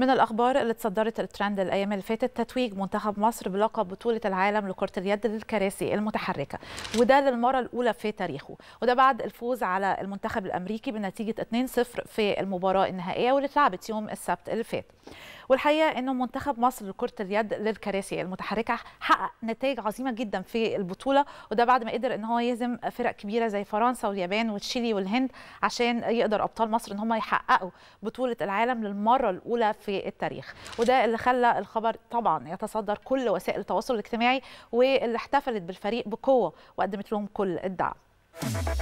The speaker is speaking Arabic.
من الأخبار اللي تصدرت الترند الأيام اللي فاتت تتويج منتخب مصر بلقب بطولة العالم لكرة اليد للكراسي المتحركة وده للمرة الأولى في تاريخه وده بعد الفوز على المنتخب الأمريكي بنتيجة 2-0 في المباراة النهائية واللي اتلعبت يوم السبت اللي فات والحقيقه انه منتخب مصر لكره اليد للكراسي المتحركه حقق نتائج عظيمه جدا في البطوله وده بعد ما قدر ان هو يهزم فرق كبيره زي فرنسا واليابان وتشيلي والهند عشان يقدر ابطال مصر ان هم يحققوا بطوله العالم للمره الاولى في التاريخ وده اللي خلى الخبر طبعا يتصدر كل وسائل التواصل الاجتماعي واللي احتفلت بالفريق بقوه وقدمت لهم كل الدعم